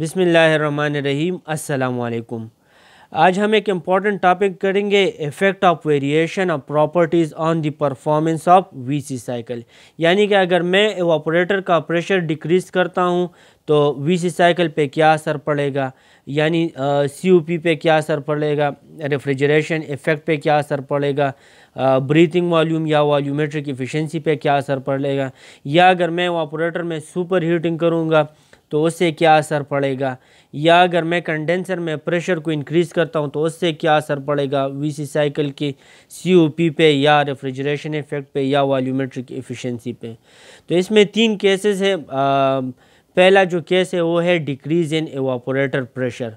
बिसमीम् अल्लाम आज हम एक इम्पॉर्टेंट टॉपिक करेंगे effect of variation of properties on the performance of VC cycle यानी कि अगर मैं ऑपरेटर का प्रेशर डिक्रीज़ करता हूँ तो वीसी साइकिल पे क्या असर पड़ेगा यानी सीयूपी पे क्या असर पड़ेगा रेफ्रिजरेशन इफ़ेक्ट पे क्या असर पड़ेगा ब्रीथिंग वॉल्यूम या वॉल्यूमेट्रिक इफ़िशेंसी पे क्या असर पड़ेगा या अगर मैं ऑपरेटर में सुपर हीटिंग करूँगा तो उससे क्या असर पड़ेगा या अगर मैं कंडेंसर में प्रेशर को इंक्रीज़ करता हूँ तो उससे क्या असर पड़ेगा वीसी साइकिल ओ सीओपी पे या रेफ्रिजरेशन इफेक्ट पे या वॉल्यूमेट्रिक एफिशिएंसी पे तो इसमें तीन केसेस हैं पहला जो केस है वो है डिक्रीज़ इन एवापोरेटर प्रेशर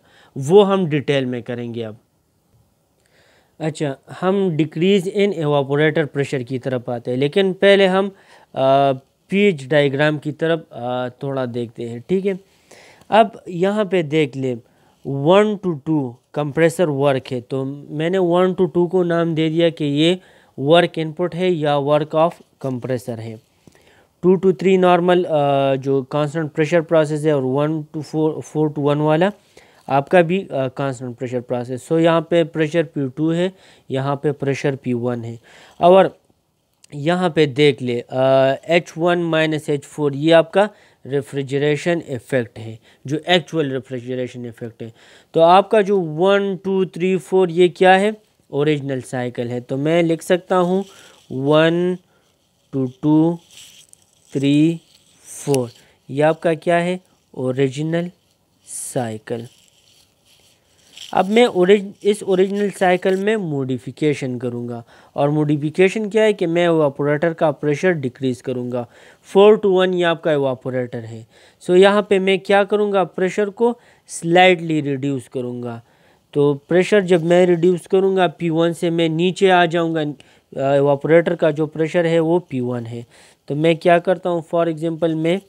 वो हम डिटेल में करेंगे अब अच्छा हम डिक्रीज़ इन एवापोरेटर प्रेशर की तरफ आते हैं लेकिन पहले हम आ, पेज डायग्राम की तरफ थोड़ा देखते हैं ठीक है अब यहाँ पे देख ले one two two compressor work है तो मैंने वन टू टू को नाम दे दिया कि ये वर्क इनपुट है या वर्क ऑफ कंप्रेसर है टू टू थ्री नॉर्मल जो कांस्टेंट प्रेशर प्रोसेस है और one two four four two one वाला आपका भी कांस्टेंट प्रेशर प्रोसेस सो यहाँ पे प्रेशर पी टू है यहाँ पे प्रेशर पी वन है और यहाँ पे देख ले H one minus H four ये आपका रेफ्रिजरेशन इफ़ेक्ट है जो एक्चुअल रेफ्रिजरेशन इफ़ेक्ट है तो आपका जो वन टू थ्री फोर ये क्या है ओरिजिनल साइकिल है तो मैं लिख सकता हूँ one two two three four ये आपका क्या है ओरिजिनल साइकिल अब मैं ओरिज इस ओरिजिनल साइकिल में मोडिफ़िकेशन करूँगा और मोडिफिकेशन क्या है कि मैं वापोरेटर का प्रेशर डिक्रीज़ करूँगा फोर टू वन ये आपका वापोरेटर है सो so, यहाँ पे मैं क्या करूँगा प्रेशर को स्लाइडली रिड्यूस करूँगा तो प्रेशर जब मैं रिड्यूस करूँगा पी वन से मैं नीचे आ जाऊँगा वापोरेटर का जो प्रेशर है वो पी वन है तो मैं क्या करता हूँ फॉर एग्ज़ाम्पल मैं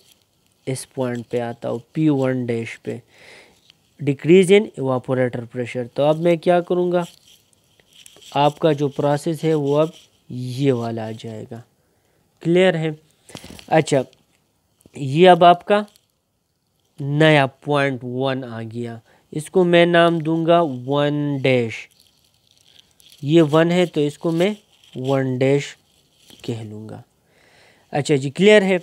इस पॉइंट पे आता हूँ पी वन डैश पे डिक्रीज इन इवापोरेटर प्रेशर तो अब मैं क्या करूँगा आपका जो प्रोसेस है वो अब ये वाला आ जाएगा क्लियर है अच्छा ये अब आपका नया पॉइंट वन आ गया इसको मैं नाम दूंगा वन डैश ये वन है तो इसको मैं वन डैश कह लूँगा अच्छा जी क्लियर है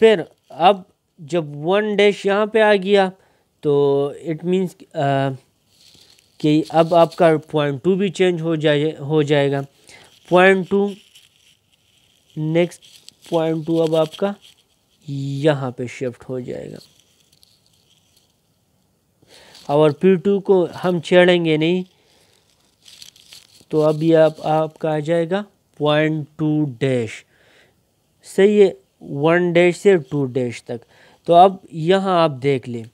फिर अब जब वन डैश यहाँ पे आ गया तो इट मीन्स uh, कि अब आपका पॉइंट टू भी चेंज हो जाए हो जाएगा point two next point two अब आपका यहाँ पे शिफ्ट हो जाएगा और पी टू को हम छेड़ेंगे नहीं तो अब ये आप, आपका आ जाएगा पॉइंट टू डैश सही है वन डैश से टू डैश तक तो अब यहाँ आप देख लें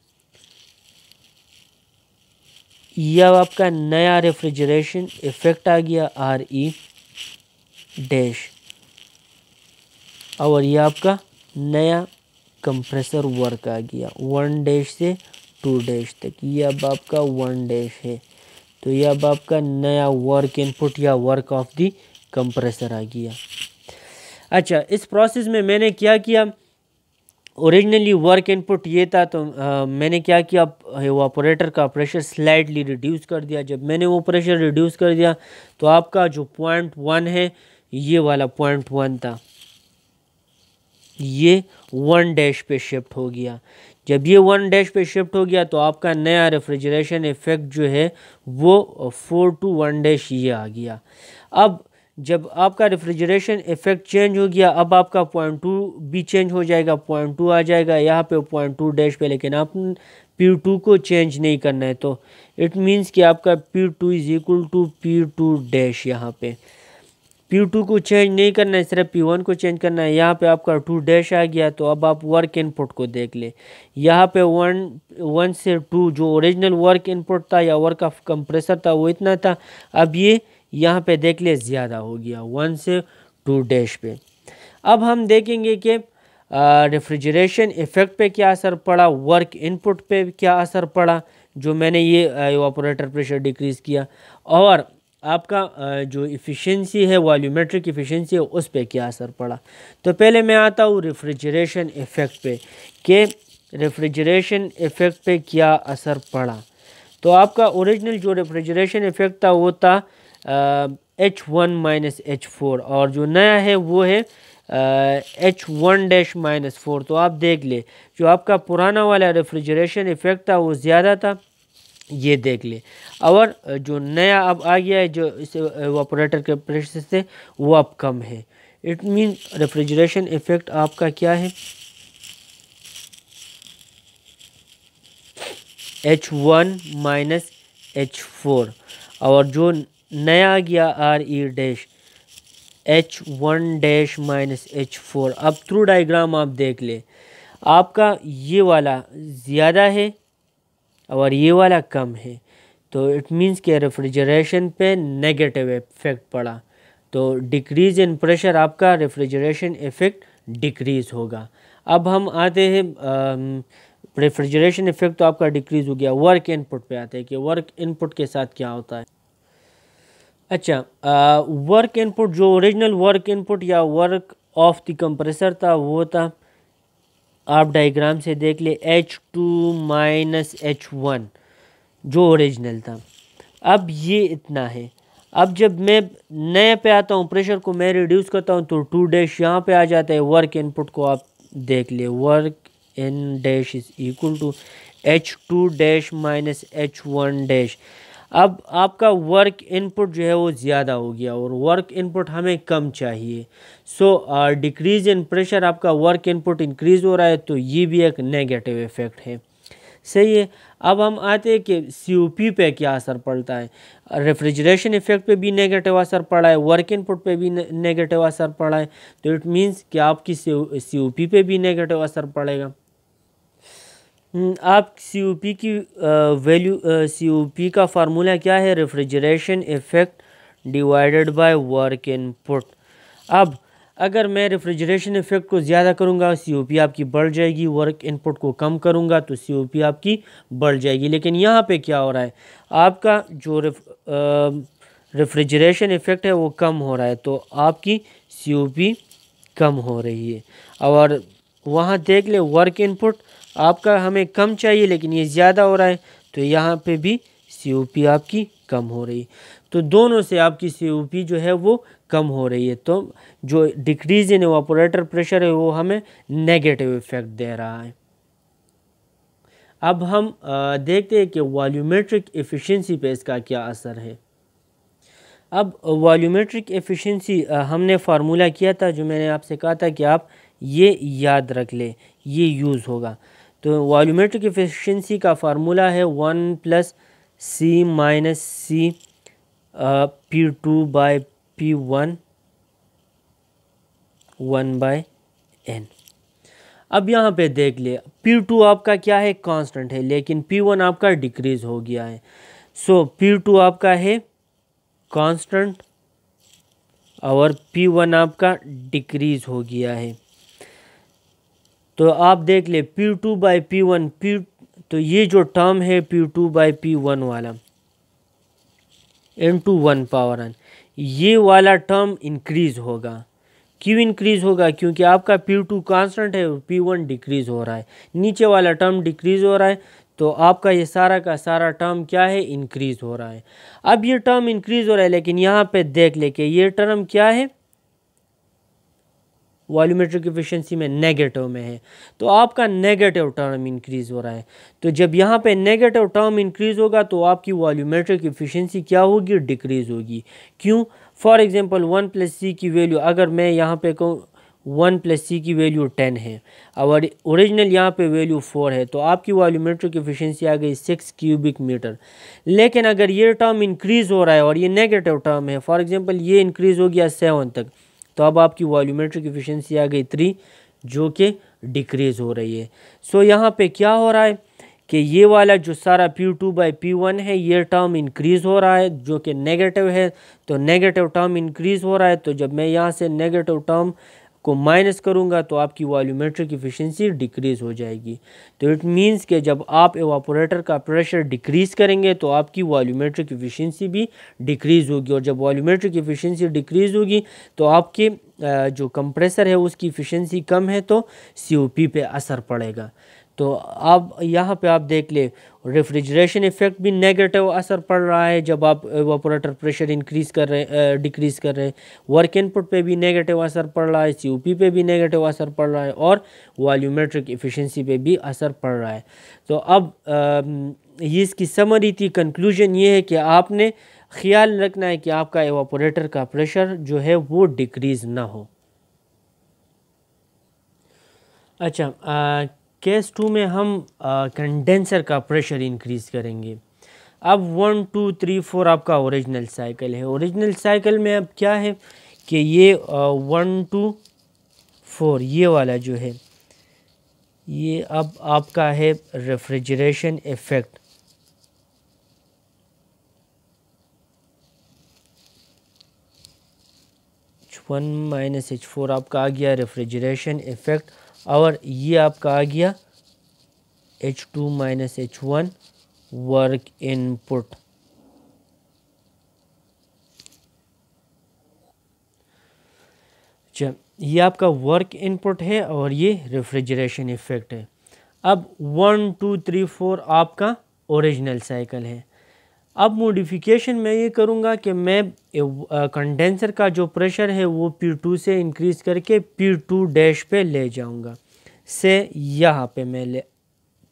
अब आपका नया रेफ्रिजरेशन इफेक्ट आ गया आर ई डैश और यह आपका नया कंप्रेसर वर्क आ गया वन डैश से टू डैश तक यह अब आपका वन डैश है तो यह अब आपका नया वर्क इनपुट या वर्क ऑफ दी कंप्रेसर आ गया अच्छा इस प्रोसेस में मैंने क्या किया ओरिजिनली वर्क इनपुट ये था तो आ, मैंने क्या किया वो ऑपरेटर का प्रेशर स्लाइडली रिड्यूस कर दिया जब मैंने वो प्रेशर रिड्यूस कर दिया तो आपका जो पॉइंट वन है ये वाला पॉइंट वन था ये वन डैश पे शिफ्ट हो गया जब ये वन डैश पे शिफ्ट हो गया तो आपका नया रेफ्रिजरेशन इफेक्ट जो है वो फोर टू वन डैश ये आ गया अब जब आपका रेफ्रिजरेशन इफेक्ट चेंज हो गया अब आपका पॉइंट टू भी चेंज हो जाएगा पॉइंट टू आ जाएगा यहाँ पे पॉइंट टू डैश पे लेकिन आप पी टू को चेंज नहीं करना है तो इट मींस कि आपका P two is equal to P two dash यहाँ पे पी टू को चेंज नहीं करना है सिर्फ पी वन को चेंज करना है यहाँ पे आपका टू डैश आ गया तो अब आप वर्क इनपुट को देख लें यहाँ पे वन वन से टू जो ओरिजिनल वर्क इनपुट था या वर्क ऑफ कंप्रेसर था वो इतना था अब ये यहाँ पे देख ले ज़्यादा हो गया वन से टू डैश पे अब हम देखेंगे कि रेफ्रिजरेशन इफ़ेक्ट पे क्या असर पड़ा वर्क इनपुट पे क्या असर पड़ा जो मैंने ये ऑपरेटर प्रेशर डिक्रीज़ किया और आपका आ, जो इफिशेंसी है वॉल्यूमेट्रिक इफिशेंसी है उस पर क्या असर पड़ा तो पहले मैं आता हूँ रेफ्रिजरेशन इफ़ेक्ट पे कि रेफ्रिजरेशन इफ़ेक्ट पे क्या असर पड़ा तो आपका ओरिजिनल जो रेफ्रिजरेशन इफ़ेक्ट था वो था H one minus H four और जो नया है वो है H one dash minus four तो आप देख ले जो आपका पुराना वाला रेफ्रिजरेशन इफ़ेक्ट था वो ज़्यादा था ये देख ले और जो नया अब आ गया है जो इस ऑपरेटर के प्रेशर से वो अब कम है इट मीन रेफ्रिजरेशन इफ़ेक्ट आपका क्या है H one minus H four और जो नया गया R E dash H one dash minus H four अब थ्रू डाइग्राम आप देख ले आपका ये वाला ज़्यादा है और ये वाला कम है तो इट मींस के रेफ्रिजरेशन पे नेगेटिव इफेक्ट पड़ा तो डिक्रीज़ इन प्रेशर आपका रेफ्रिजरेशन इफ़ेक्ट डिक्रीज़ होगा अब हम आते हैं रेफ्रिजरेशन इफ़ेक्ट तो आपका डिक्रीज़ हो गया वर्क इनपुट पे आते हैं कि वर्क इनपुट के साथ क्या होता है अच्छा वर्क इनपुट जो ओरिजिनल वर्क इनपुट या वर्क ऑफ द कंप्रेसर था वो था आप डायग्राम से देख ले H two minus H one जो ओरिजिनल था अब ये इतना है अब जब मैं नए पे आता हूँ प्रेशर को मैं रिड्यूस करता हूँ तो टू डैश यहाँ पे आ जाता है वर्क इनपुट को आप देख ले work in dash is equal to H two dash minus H one dash अब आपका वर्क इनपुट जो है वो ज़्यादा हो गया और वर्क इनपुट हमें कम चाहिए सो डिक्रीज इन प्रेशर आपका वर्क इनपुट इंक्रीज़ हो रहा है तो ये भी एक नेगेटिव इफ़ेक्ट है सही है अब हम आते हैं कि सी पे क्या असर पड़ता है रेफ्रिजरेशन इफेक्ट पे भी नेगेटिव असर पड़ा है वर्क इनपुट पे भी नेगेटिव असर पड़ा है तो इट मींस कि आपकी सी पे भी नेगेटिव असर पड़ेगा हम्म, आप सी ओ पी की वैल्यू सी ओ पी का फार्मूला क्या है refrigeration effect divided by work input अब अगर मैं रेफ्रिजरेशन इफ़ेक्ट को ज़्यादा करूँगा सी ओ पी आपकी बढ़ जाएगी वर्क इनपुट को कम करूँगा तो सी ओ पी आपकी बढ़ जाएगी लेकिन यहाँ पे क्या हो रहा है आपका जो रेफ, रेफ्रिजरेशन इफ़ेक्ट है वो कम हो रहा है तो आपकी सी ओ पी कम हो रही है और वहाँ देख ले वर्क इनपुट आपका हमें कम चाहिए लेकिन ये ज़्यादा हो रहा है तो यहाँ पे भी सी आपकी कम हो रही तो दोनों से आपकी सी जो है वो कम हो रही है तो जो डिक्रीज इन ऑपरेटर प्रेशर है वो हमें नेगेटिव इफेक्ट दे रहा है अब हम देखते हैं कि वॉल्यूमेट्रिक एफिशिएंसी पे इसका क्या असर है अब वॉल्यूमेट्रिक एफिशिएंसी हमने फार्मूला किया था जो मैंने आपसे कहा था कि आप ये याद रख ले ये यूज़ होगा तो वॉल्यूमेट्रिक एफिशिएंसी का फार्मूला है one plus C minus C P two by P one one by N अब यहाँ पे देख ले पी टू आपका क्या है कांस्टेंट है लेकिन पी वन आपका डिक्रीज हो गया है सो पी टू आपका है कांस्टेंट और पी वन आपका डिक्रीज हो गया है तो आप देख ले P two by P one P तो ये जो टर्म है P two by P one वाला N two one power N ये वाला टर्म इंक्रीज़ होगा क्यों इंक्रीज़ होगा क्योंकि आपका पी टू कॉन्सटेंट है और पी वन डिक्रीज़ हो रहा है नीचे वाला टर्म डिक्रीज़ हो रहा है तो आपका ये सारा का सारा टर्म क्या है इंक्रीज़ हो रहा है अब ये टर्म इंक्रीज़ हो रहा है लेकिन यहाँ पे देख ले कि ये टर्म क्या है वॉल्यूमेट्रिक एफिशिएंसी में नेगेटिव में है तो आपका नेगेटिव टर्म इंक्रीज़ हो रहा है तो जब यहाँ पे नेगेटिव टर्म इंक्रीज़ होगा तो आपकी वॉल्यूमेट्रिक एफिशिएंसी क्या होगी डिक्रीज़ होगी क्यों for example one plus C की वैल्यू अगर मैं यहाँ पे कहूँ वन प्लस सी की वैल्यू टेन है और ओरिजिनल यहाँ पे वैल्यू फोर है तो आपकी वॉल्यूमेट्रिक एफिशिएंसी आ गई सिक्स क्यूबिक मीटर लेकिन अगर ये टर्म इंक्रीज़ हो रहा है और ये नेगेटिव टर्म है फॉर एग्जांपल ये इंक्रीज़ हो गया सेवन तक तो अब आपकी वॉल्यूमेट्रिक इफ़िशेंसी आ गई थ्री जो कि डिक्रीज़ हो रही है सो so, यहाँ पे क्या हो रहा है कि ये वाला जो सारा P2 टू बाई पी है ये टर्म इंक्रीज़ हो रहा है जो कि नेगेटिव है तो नेगेटिव टर्म इंक्रीज़ हो रहा है तो जब मैं यहाँ से नेगेटिव टर्म को माइनस करूँगा तो आपकी वॉल्यूमेट्रिक इफ़िशेंसी डिक्रीज़ हो जाएगी तो इट मीन्स कि जब आप एवापोरेटर का प्रेशर डिक्रीज़ करेंगे तो आपकी वॉल्यूमेट्रिक इफ़िशेंसी भी डिक्रीज़ होगी और जब वॉल्यूमेट्रिक इफ़िशेंसी डिक्रीज़ होगी तो आपके जो कंप्रेसर है उसकी इफ़िशेंसी कम है तो सी पे असर पड़ेगा तो आप यहाँ पे आप देख ले रेफ्रिजरेशन इफ़ेक्ट भी नेगेटिव असर पड़ रहा है जब आप एवापोरेटर प्रेशर इंक्रीज कर रहे डिक्रीज़ कर रहे हैं वर्क इनपुट पे भी नेगेटिव असर पड़ रहा है सीयूपी पे भी नेगेटिव असर पड़ रहा है और वॉल्यूमेट्रिक इफ़िशेंसी पे भी असर पड़ रहा है तो अब ये इसकी समरी थी कंक्लूजन ये है कि आपने ख्याल रखना है कि आपका एवापोरेटर का प्रेशर जो है वो डिक्रीज़ ना हो अच्छा आ, केस टू में हम कंडेंसर का प्रेशर इंक्रीज़ करेंगे अब वन टू थ्री फोर आपका ओरिजिनल साइकिल है ओरिजिनल साइकिल में अब क्या है कि ये वन टू फोर ये वाला जो है ये अब आपका है refrigeration effect one minus H four आपका आ गया रेफ्रिजरेशन इफ़ेक्ट और ये आपका आ गया H two minus H one work input अच्छा ये आपका वर्क इनपुट है और ये रेफ्रिजरेशन इफेक्ट है अब वन टू थ्री फोर आपका ओरिजिनल साइकिल है अब मोडिफिकेशन मैं ये करूँगा कि मैं कंडेंसर uh, का जो प्रेशर है वो पी टू से इंक्रीज़ करके पी टू डैश पे ले जाऊँगा से यहाँ पे मैं ले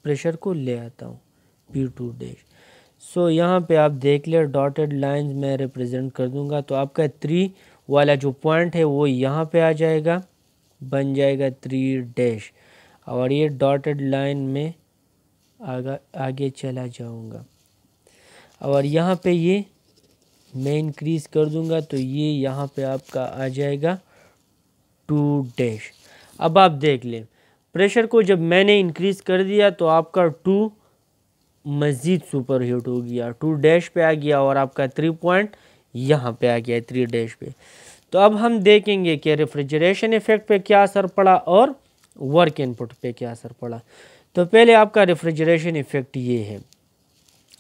प्रेशर को ले आता हूँ पी टू डैश सो यहाँ पे आप देख ले डॉटेड लाइंस मैं रिप्रेजेंट कर दूँगा तो आपका थ्री वाला जो पॉइंट है वो यहाँ पे आ जाएगा बन जाएगा थ्री डैश और ये डॉटेड लाइन में आगा आगे चला जाऊँगा और यहाँ पे ये मैं इंक्रीज़ कर दूँगा तो ये यहाँ पे आपका आ जाएगा टू डैश अब आप देख लें प्रेशर को जब मैंने इंक्रीज़ कर दिया तो आपका टू मज़ीद सुपर हीट हो गया टू डैश पे आ गया और आपका थ्री पॉइंट यहाँ पे आ गया थ्री डैश पे तो अब हम देखेंगे कि रेफ्रिजरेशन इफ़ेक्ट पे क्या असर पड़ा और वर्क इनपुट पे क्या असर पड़ा तो पहले आपका रेफ्रिजरेशन इफ़ेक्ट ये है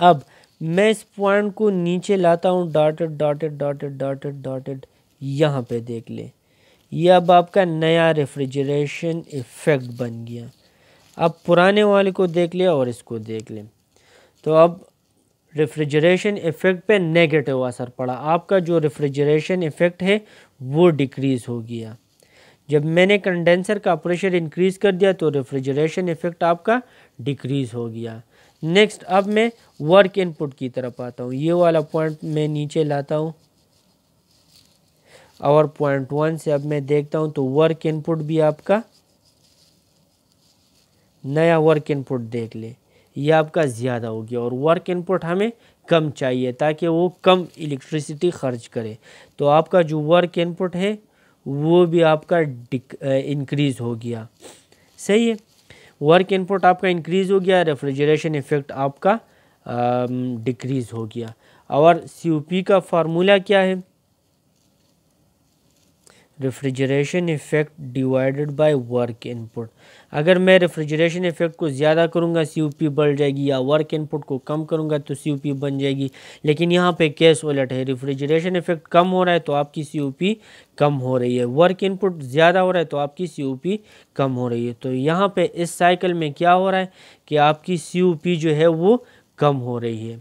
अब मैं इस पॉइंट को नीचे लाता हूँ dotted dotted dotted dotted dotted यहाँ पे देख ले ये अब आपका नया रेफ्रिजरेशन इफ़ेक्ट बन गया अब पुराने वाले को देख लिया और इसको देख लें तो अब रेफ्रिजरेशन इफ़ेक्ट पे नेगेटिव असर पड़ा आपका जो रेफ्रिजरेशन इफ़ेक्ट है वो डिक्रीज़ हो गया जब मैंने कंडेंसर का प्रेशर इंक्रीज़ कर दिया तो रेफ्रिजरेशन इफ़ेक्ट आपका डिक्रीज़ हो गया नेक्स्ट अब मैं वर्क इनपुट की तरफ आता हूँ ये वाला पॉइंट मैं नीचे लाता हूँ और पॉइंट वन से अब मैं देखता हूँ तो वर्क इनपुट भी आपका नया वर्क इनपुट देख ले ये आपका ज़्यादा हो गया और वर्क इनपुट हमें कम चाहिए ताकि वो कम इलेक्ट्रिसिटी खर्च करे तो आपका जो वर्क इनपुट है वो भी आपका इंक्रीज़ हो गया सही है वर्क इनपुट आपका इंक्रीज़ हो गया रेफ्रिजरेशन इफेक्ट आपका डिक्रीज़ हो गया और सी का फार्मूला क्या है refrigeration effect divided by work input अगर मैं रेफ्रिजरेशन इफ़ेक्ट को ज़्यादा करूँगा सी पी बढ़ जाएगी या वर्क इनपुट को कम करूँगा तो सी पी बन जाएगी लेकिन यहाँ पे केस उलट है रेफ्रिजरेशन इफ़ेक्ट कम हो रहा है तो आपकी सी पी कम हो रही है वर्क इनपुट ज़्यादा हो रहा है तो आपकी सी पी कम हो रही है तो यहाँ पर इस साइकिल में क्या हो रहा है कि आपकी सी पी जो है वो कम हो रही है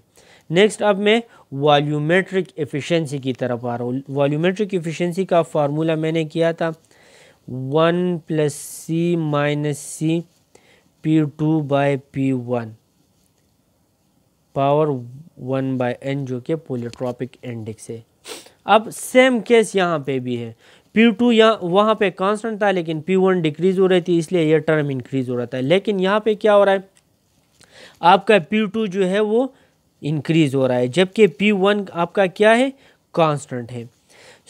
नेक्स्ट अब मैं वॉल्यूमेट्रिक एफिशिएंसी की तरफ आ रहा हूँ वॉल्यूमेट्रिक एफिशिएंसी का फार्मूला मैंने किया था one plus C minus C P two by P one power one by N जो कि पोलिट्रॉपिक इंडेक्स है अब सेम केस यहाँ पे भी है पी टू यहाँ वहाँ पर कॉन्सटेंट था लेकिन पी वन डिक्रीज़ हो रही थी इसलिए यह टर्म इंक्रीज़ हो रहा था लेकिन यहाँ पे क्या हो रहा है आपका पी टू जो है वो इंक्रीज़ हो रहा है जबकि पी वन आपका क्या है कांस्टेंट है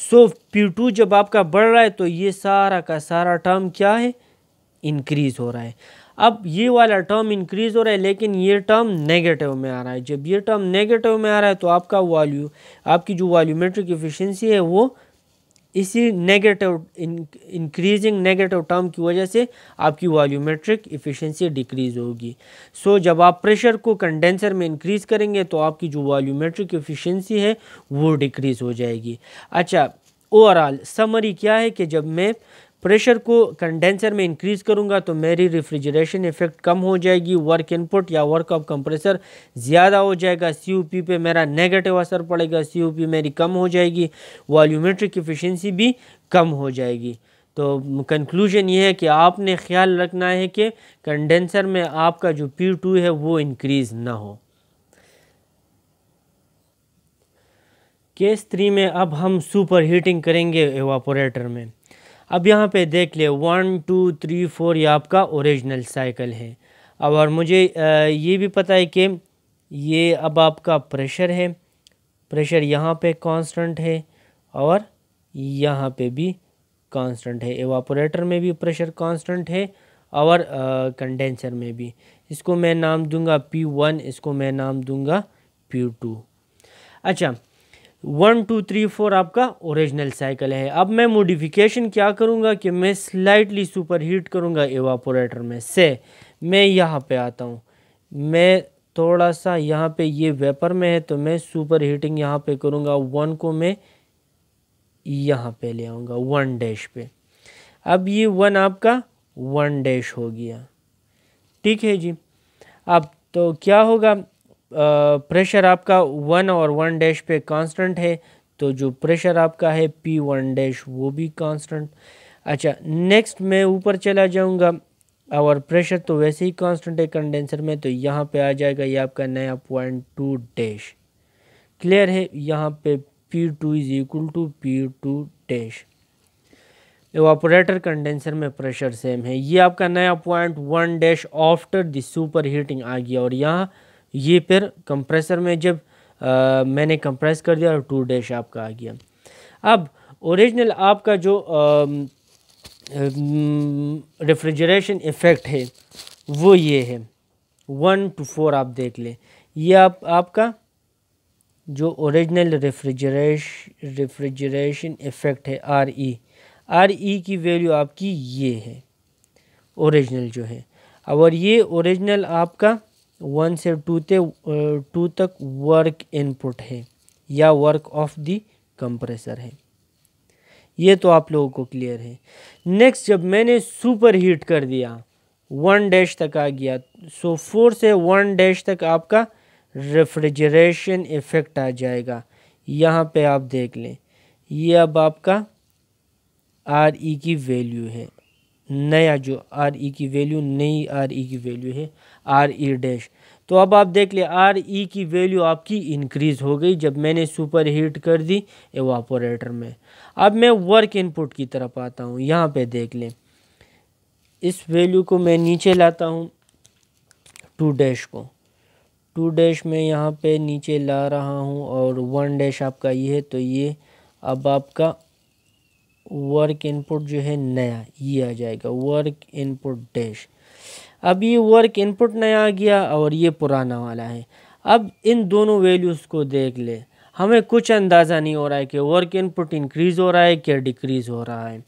सो पी टू जब आपका बढ़ रहा है तो ये सारा का सारा टर्म क्या है इंक्रीज़ हो रहा है अब ये वाला टर्म इंक्रीज़ हो रहा है लेकिन ये टर्म नेगेटिव में आ रहा है जब ये टर्म नेगेटिव में आ रहा है तो आपका वॉल्यू आपकी जो वॉल्यूमेट्रिक एफिशिएंसी है वो इसी नेगेटिव इंक्रीजिंग नेगेटिव टर्म की वजह से आपकी वॉल्यूमेट्रिक इफिशेंसी डिक्रीज होगी सो so, जब आप प्रेशर को कंडेंसर में इंक्रीज करेंगे तो आपकी जो वॉल्यूमेट्रिक इफिशेंसी है वो डिक्रीज़ हो जाएगी अच्छा ओवरऑल समरी क्या है कि जब मैं प्रेशर को कंडेंसर में इंक्रीज़ करूँगा तो मेरी रिफ्रिजरेशन इफ़ेक्ट कम हो जाएगी वर्क इनपुट या वर्क ऑफ कंप्रेसर ज़्यादा हो जाएगा सी पे मेरा नेगेटिव असर पड़ेगा सी मेरी कम हो जाएगी वॉल्यूमेट्रिक इफ़िशेंसी भी कम हो जाएगी तो कंक्लूजन ये है कि आपने ख्याल रखना है कि कंडेंसर में आपका जो पी टू है वो इनक्रीज़ ना हो केस थ्री में अब हम सुपर हीटिंग करेंगे एवापोरेटर में अब यहाँ पे देख ले वन टू थ्री फोर ये आपका ओरिजिनल साइकिल है अब और मुझे ये भी पता है कि ये अब आपका प्रेशर है प्रेशर यहाँ पे कांस्टेंट है और यहाँ पे भी कांस्टेंट है एवापोरेटर में भी प्रेशर कांस्टेंट है और कंडेंसर में भी इसको मैं नाम दूंगा पी वन इसको मैं नाम दूंगा टू अच्छा वन टू थ्री फोर आपका ओरिजिनल साइकिल है अब मैं मोडिफिकेशन क्या करूँगा कि मैं स्लाइटली सुपर हीट करूँगा एवापोरेटर में से मैं यहाँ पे आता हूँ मैं थोड़ा सा यहाँ पे ये वेपर में है तो मैं सुपर हीटिंग यहाँ पे करूँगा वन को मैं यहाँ पे ले आऊँगा वन डैश पे अब ये वन आपका वन डैश हो गया ठीक है जी अब तो क्या होगा प्रेशर आपका वन और वन डैश पे कांस्टेंट है तो जो प्रेशर आपका है पी वन डैश वो भी कांस्टेंट अच्छा नेक्स्ट मैं ऊपर चला जाऊंगा और प्रेशर तो वैसे ही कांस्टेंट है कंडेंसर में तो यहाँ पे आ जाएगा ये आपका नया पॉइंट टू डैश क्लियर है यहाँ पे P two is equal to P two dash operator condenser में प्रेशर सेम है ये आपका नया point one dash after the super heating आ गया और यहाँ ये फिर कंप्रेसर में जब आ, मैंने कंप्रेस कर दिया और टू डैश आपका आ गया अब ओरिजिनल आपका जो रेफ्रिजरेशन इफ़ेक्ट है वो ये है वन टू फोर आप देख लें ये आप आपका जो ओरिजिनल रेफ्रिजरेश रेफ्रिजरेशन इफ़ेक्ट है आर ई आर ई की वैल्यू आपकी ये है ओरिजिनल जो है और ये ओरिजिनल आपका वन से टू ते टू तक वर्क इनपुट है या वर्क ऑफ द कंप्रेसर है ये तो आप लोगों को क्लियर है नेक्स्ट जब मैंने सुपर हीट कर दिया वन डैश तक आ गया सो फोर से वन डैश तक आपका रेफ्रिजरेशन इफ़ेक्ट आ जाएगा यहाँ पे आप देख लें ये अब आपका आर ई e की वैल्यू है नया जो आर ई e की वैल्यू नई आर ई e की वैल्यू है आर ई डैश तो अब आप देख ले आर ई e की वैल्यू आपकी इंक्रीज़ हो गई जब मैंने सुपर हीट कर दी एवापोरेटर में अब मैं वर्क इनपुट की तरफ आता हूँ यहाँ पे देख लें इस वैल्यू को मैं नीचे लाता हूँ टू डैश को टू डैश में यहाँ पे नीचे ला रहा हूँ और वन डैश आपका ये है तो ये अब आपका वर्क इनपुट जो है नया ये आ जाएगा वर्क इनपुट डैश अब ये वर्क इनपुट नया आ गया और ये पुराना वाला है अब इन दोनों वैल्यूज़ को देख ले हमें कुछ अंदाज़ा नहीं हो रहा है कि वर्क इनपुट इंक्रीज़ हो रहा है कि डिक्रीज़ हो रहा है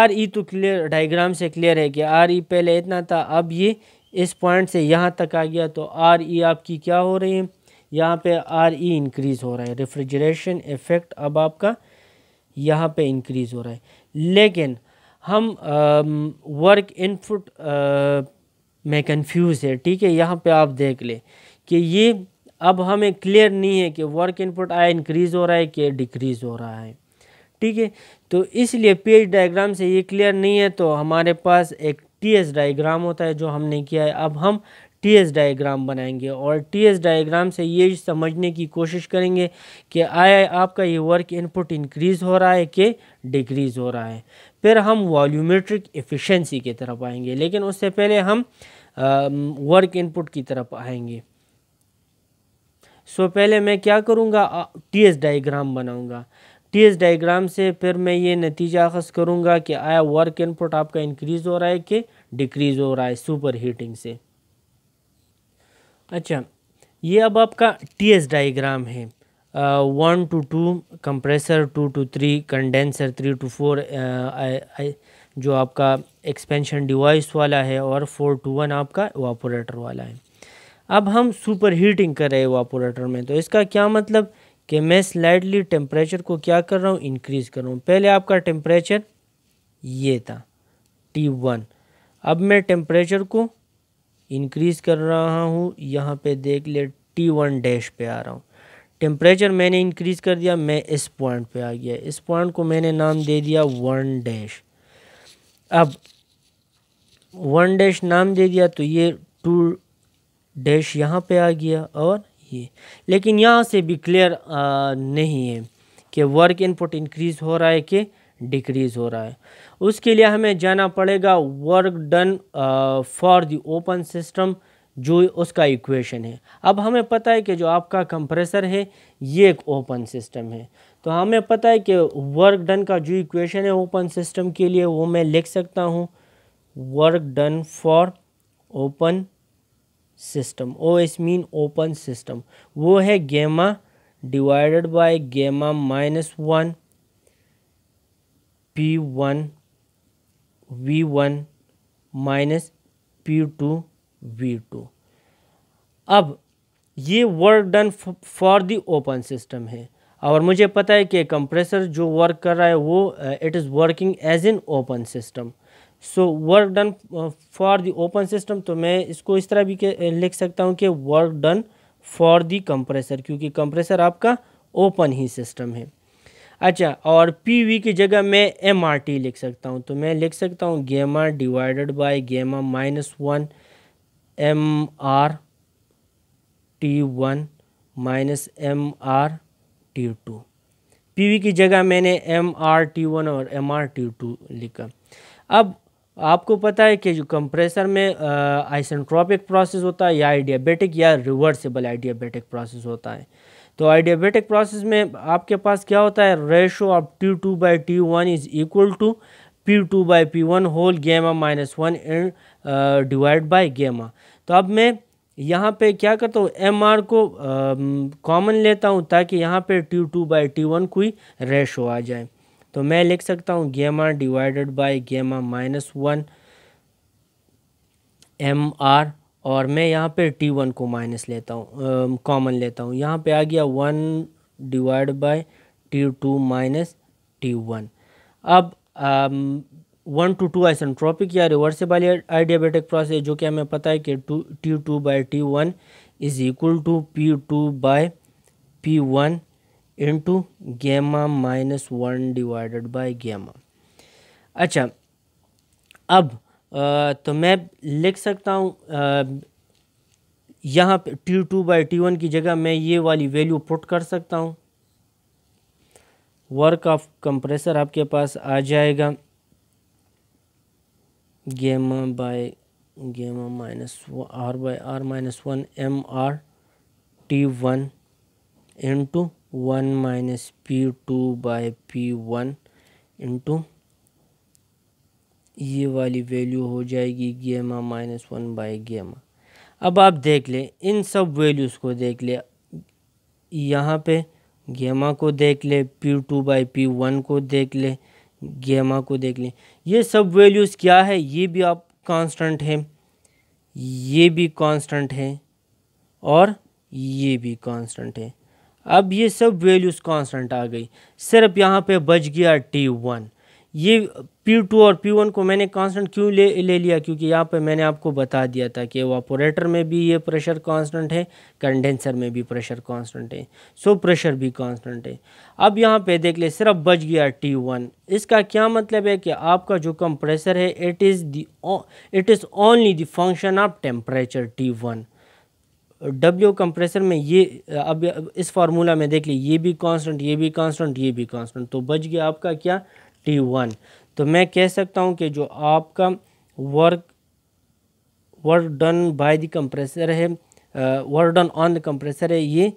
आर ई e तो क्लियर डायग्राम से क्लियर है कि आर ई e पहले इतना था अब ये इस पॉइंट से यहाँ तक आ गया तो आर ई e आपकी क्या हो रही है यहाँ पे आर ई इंक्रीज़ हो रहा है रेफ्रिजरेशन इफ़ेक्ट अब आपका यहाँ पे इंक्रीज़ हो रहा है लेकिन हम वर्क इनपुट में कंफ्यूज है ठीक है यहाँ पे आप देख ले कि ये अब हमें क्लियर नहीं है कि वर्क इनपुट आया इंक्रीज़ हो रहा है कि डिक्रीज़ हो रहा है ठीक है तो इसलिए पेज डायग्राम से ये क्लियर नहीं है तो हमारे पास एक टी एस डायग्राम होता है जो हमने किया है अब हम टी एस डाइग्राम बनाएंगे और टी एस डाइग्राम से ये समझने की कोशिश करेंगे कि आया आपका ये वर्क इनपुट इंक्रीज़ हो रहा है कि डिक्रीज़ हो रहा है फिर हम वॉल्यूमेट्रिक एफिशिएंसी की तरफ आएंगे लेकिन उससे पहले हम वर्क इनपुट की तरफ आएंगे सो so, पहले मैं क्या करूँगा टी एस डाइग्राम बनाऊँगा टी एस डाइग्राम से फिर मैं ये नतीजा अखज करूँगा कि आया वर्क इनपुट आपका इंक्रीज़ हो रहा है कि डिक्रीज़ हो रहा है सुपर हीटिंग से अच्छा ये अब आपका टी एस डाइग्राम है one two two compressor two two three condenser three two four जो आपका एक्सपेंशन डिवाइस वाला है और फोर टू वन आपका वापोरेटर वाला है अब हम सुपर हीटिंग कर रहे हैं वापोरेटर में तो इसका क्या मतलब कि मैं स्लाइडली टेम्परेचर को क्या कर रहा हूँ इंक्रीज़ कर रहा हूँ पहले आपका टेम्परेचर ये था टी वन अब मैं टेम्परेचर को इंक्रीज़ कर रहा हूँ यहाँ पे देख ले टी वन डैश पे आ रहा हूँ टेम्परेचर मैंने इंक्रीज़ कर दिया मैं इस पॉइंट पे आ गया इस पॉइंट को मैंने नाम दे दिया वन डैश अब वन डैश नाम दे दिया तो ये टू डैश यहाँ पे आ गया और ये लेकिन यहाँ से भी क्लियर नहीं है कि वर्क इनपुट इंक्रीज़ हो रहा है कि डिक्रीज़ हो रहा है उसके लिए हमें जाना पड़ेगा work done for the open system जो उसका इक्वेशन है अब हमें पता है कि जो आपका कंप्रेसर है ये एक ओपन सिस्टम है तो हमें पता है कि वर्क डन का जो इक्वेशन है ओपन सिस्टम के लिए वो मैं लिख सकता हूँ work done for open system O S mean open system वो है gamma divided by gamma minus one P one V one minus P two V two अब ये work done for the open system है और मुझे पता है कि कंप्रेसर जो वर्क कर रहा है वो it is working as in open system so work done for the open system तो मैं इसको इस तरह भी uh, लिख सकता हूँ कि work done for the compressor क्योंकि कंप्रेसर आपका ओपन ही सिस्टम है अच्छा और पी वी की जगह मैं एम आर टी लिख सकता हूँ तो मैं लिख सकता हूँ gamma divided by gamma minus one M R T one minus M R T two P V की जगह मैंने एम आर टी वन और एम आर टी टू लिखा अब आपको पता है कि जो कंप्रेसर में आइसेंट्रोपिक प्रोसेस होता है या आइडियाबेटिक या रिवर्सिबल आइडियाबेटिक प्रोसेस होता है तो आइडियाबेटिक प्रोसेस में आपके पास क्या होता है ratio of T two by T one is equal to P two by P one whole gamma minus one and divide by gamma तो अब मैं यहाँ पे क्या करता हूँ एम आर को कॉमन um, लेता हूँ ताकि यहाँ पे T two by T one कोई रेशो आ जाए तो मैं लिख सकता हूँ gamma divided by gamma minus one M R और मैं यहाँ पे टी वन को माइनस लेता हूँ कॉमन लेता हूँ यहाँ पे आ गया one divide by T two minus T one अब वन टू टू आइसेंट्रोपिक या रिवर्सेबल आइडियाबेटिक प्रोसेस जो कि हमें पता है कि two T two by T one is equal to P two by P one into gamma minus one divided by gamma अच्छा अब तो मैं लिख सकता हूँ यहाँ पे T two by T one की जगह मैं ये वाली वैल्यू पुट कर सकता हूँ वर्क ऑफ कंप्रेसर आपके पास आ जाएगा gamma by gamma minus R by R minus one M R T one into one minus P two by P one into ये वाली वैल्यू हो जाएगी गेमा माइनस वन बाई गेमा अब आप देख लें इन सब वैल्यूज़ को देख लें यहाँ पे गेमा को देख ले P two by P one को देख ले गेमा को देख लें ये सब वैल्यूज़ क्या है ये भी आप कांस्टेंट हैं ये भी कांस्टेंट है और ये भी कांस्टेंट है अब ये सब वैल्यूज़ कांस्टेंट आ गई सिर्फ यहाँ पे बच गया टी वन ये P2 और P1 को मैंने कांस्टेंट क्यों ले ले लिया क्योंकि यहाँ पे मैंने आपको बता दिया था कि वापोरेटर में भी ये प्रेशर कांस्टेंट है कंडेंसर में भी प्रेशर कांस्टेंट है सो प्रेशर भी कांस्टेंट है अब यहाँ पे देख ले सिर्फ बच गया T1 इसका क्या मतलब है कि आपका जो कंप्रेसर है it is the it is only the function of temperature one W compressor में ये अब इस फार्मूला में देख ली ये भी कांस्टेंट ये भी कांस्टेंट ये भी कांस्टेंट तो बच गया आपका क्या टी वन तो मैं कह सकता हूँ कि जो आपका work work done by the compressor है work done on the compressor है ये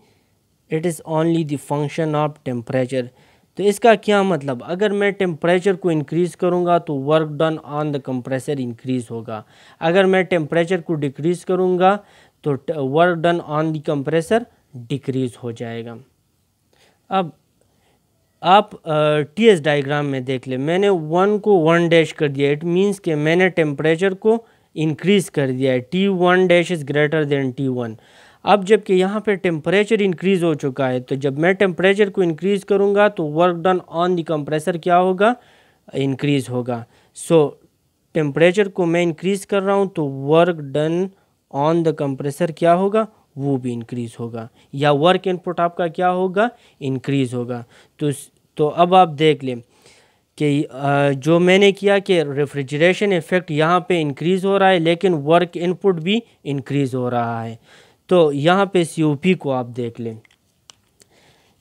it is only the function of temperature तो इसका क्या मतलब अगर मैं टेम्परेचर को इंक्रीज़ करूँगा तो work done on the compressor increase होगा अगर मैं टेम्परेचर को डिक्रीज़ करूँगा तो work done on the compressor decrease हो जाएगा अब आप टी एस डाइग्राम में देख लें मैंने वन को वन डैश कर दिया इट मीन्स कि मैंने टेम्परेचर को इंक्रीज़ कर दिया है T one dash is greater than T one अब जबकि यहाँ पे टेम्परेचर इंक्रीज़ हो चुका है तो जब मैं टेम्परेचर को इंक्रीज़ करूँगा तो work done on the compressor क्या होगा इंक्रीज़ होगा सो टेम्परेचर को मैं इंक्रीज़ कर रहा हूँ तो work done on the compressor क्या होगा वो भी इंक्रीज़ होगा या वर्क इनपुट आपका क्या होगा इंक्रीज़ होगा तो तो अब आप देख लें कि जो मैंने किया कि रेफ्रिजरेशन इफ़ेक्ट यहाँ पे इंक्रीज़ हो रहा है लेकिन वर्क इनपुट भी इंक्रीज़ हो रहा है तो यहाँ पे सीओपी को आप देख लें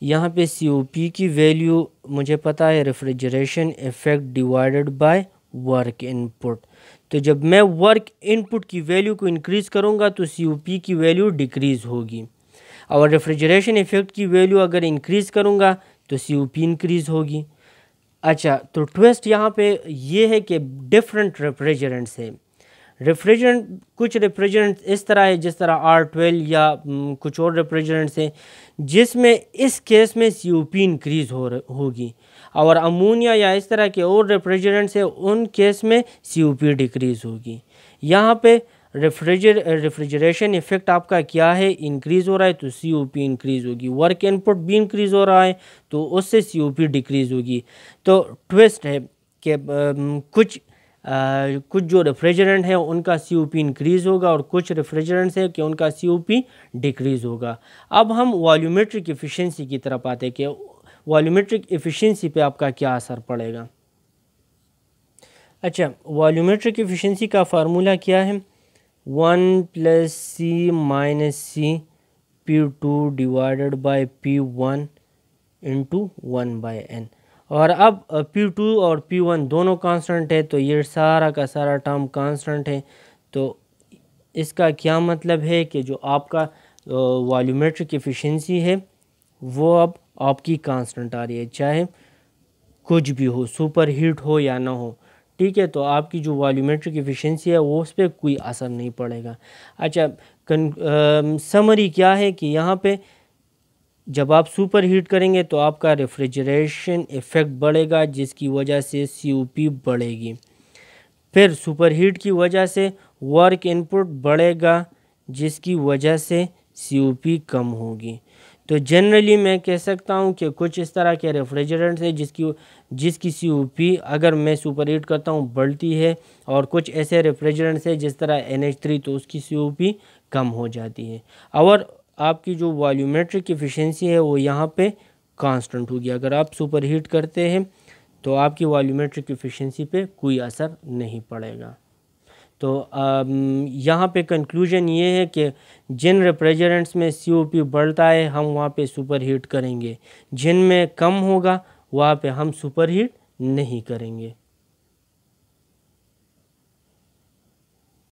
यहाँ पे सीओपी की वैल्यू मुझे पता है refrigeration effect divided by work input तो जब मैं वर्क इनपुट की वैल्यू को इंक्रीज़ करूँगा तो सी की वैल्यू डिक्रीज़ होगी और रेफ्रिजरेशन इफ़ेक्ट की वैल्यू अगर इंक्रीज़ करूँगा तो सी इंक्रीज़ होगी अच्छा तो ट्विस्ट यहाँ पे ये है कि डिफरेंट रेफ्रिजरेंट्स है रेफ्रिजरेंट कुछ रेफ्रिजरेंट्स इस तरह है जिस तरह आर ट्वेल्व या कुछ और रेफ्रिजरेंट्स हैं जिसमें इस केस में सी इंक्रीज़ हो होगी और अमोनिया या इस तरह के और रेफ्रिजरेंट्स से उन केस में सी डिक्रीज़ होगी यहाँ पे रेफ्रिजर रेफ्रिजरेशन इफ़ेक्ट आपका क्या है इंक्रीज़ हो रहा है तो सी ओ पी इंक्रीज़ होगी वर्क इनपुट भी इंक्रीज़ हो रहा है तो उससे सी ओ पी डिक्रीज़ होगी तो ट्विस्ट है कि कुछ आ, कुछ जो रेफ्रिजरेंट हैं उनका सी ओ पी इंक्रीज़ होगा और कुछ रेफ्रिजरेंट्स हैं कि उनका सी ओ पी डिक्रीज़ होगा अब हम वॉल्यूमेट्रिक इफ़िशेंसी की तरफ आते हैं कि वॉल्यूमेट्रिक एफिशिएंसी पे आपका क्या असर पड़ेगा अच्छा वॉल्यूमेट्रिक एफिशिएंसी का फार्मूला क्या है one plus C minus C P two divided by P one into one by N और अब पी टू और पी वन दोनों कांस्टेंट है तो ये सारा का सारा टर्म कांस्टेंट है तो इसका क्या मतलब है कि जो आपका वॉल्यूमेट्रिक एफिशिएंसी है वो अब आपकी कांस्टेंट आ रही है चाहे कुछ भी हो सुपर हीट हो या ना हो ठीक है तो आपकी जो वॉल्यूमेट्रिक इफिशेंसी है वो उस पर कोई असर नहीं पड़ेगा अच्छा कन, आ, समरी क्या है कि यहाँ पे जब आप सुपर हीट करेंगे तो आपका रेफ्रिजरेशन इफ़ेक्ट बढ़ेगा जिसकी वजह से सीओपी बढ़ेगी फिर सुपर हीट की वजह से वर्क इनपुट बढ़ेगा जिसकी वजह से सीओपी कम होगी तो जनरली मैं कह सकता हूँ कि कुछ इस तरह के रेफ्रिजरेंट्स हैं जिसकी जिसकी सी ओ पी अगर मैं सुपर हीट करता हूँ बढ़ती है और कुछ ऐसे रेफ्रिजरेंट्स हैं जिस तरह एन एच थ्री तो उसकी सी ओ पी कम हो जाती है और आपकी जो वॉल्यूमेट्रिक इफ़िशेंसी है वो यहाँ पे कांस्टेंट होगी अगर आप सुपर हीट करते हैं तो आपकी वॉल्यूमेट्रिक इफ़िशेंसी पे कोई असर नहीं पड़ेगा तो यहाँ पे कंक्लूजन ये है कि जिन रेफ्रिजरेंट्स में सीओपी बढ़ता है हम वहाँ पे सुपर हीट करेंगे जिन में कम होगा वहाँ पे हम सुपर हीट नहीं करेंगे